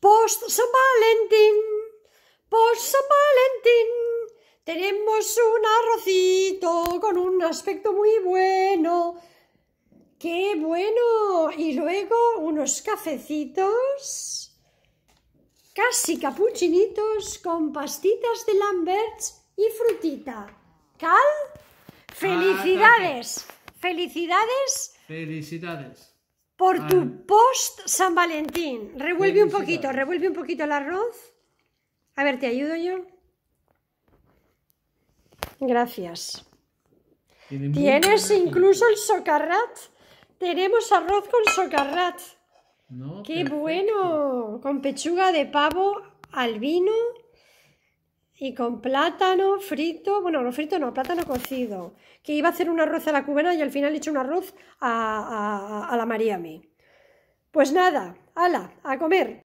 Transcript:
Post San Valentín, post San Valentín, tenemos un arrocito con un aspecto muy bueno. ¡Qué bueno! Y luego unos cafecitos, casi capuchinitos con pastitas de Lambert y frutita. ¿Cal? ¡Felicidades! ¡Felicidades! ¡Felicidades! por tu mm. post San Valentín. Revuelve un poquito, revuelve un poquito el arroz. A ver, ¿te ayudo yo? Gracias. Tienes incluso el socarrat. Tenemos arroz con socarrat. ¡Qué bueno! Con pechuga de pavo al vino y con plátano frito, bueno, no frito, no, plátano cocido, que iba a hacer un arroz a la cubana y al final he hecho un arroz a, a, a la Mariami. Pues nada, ala, a comer.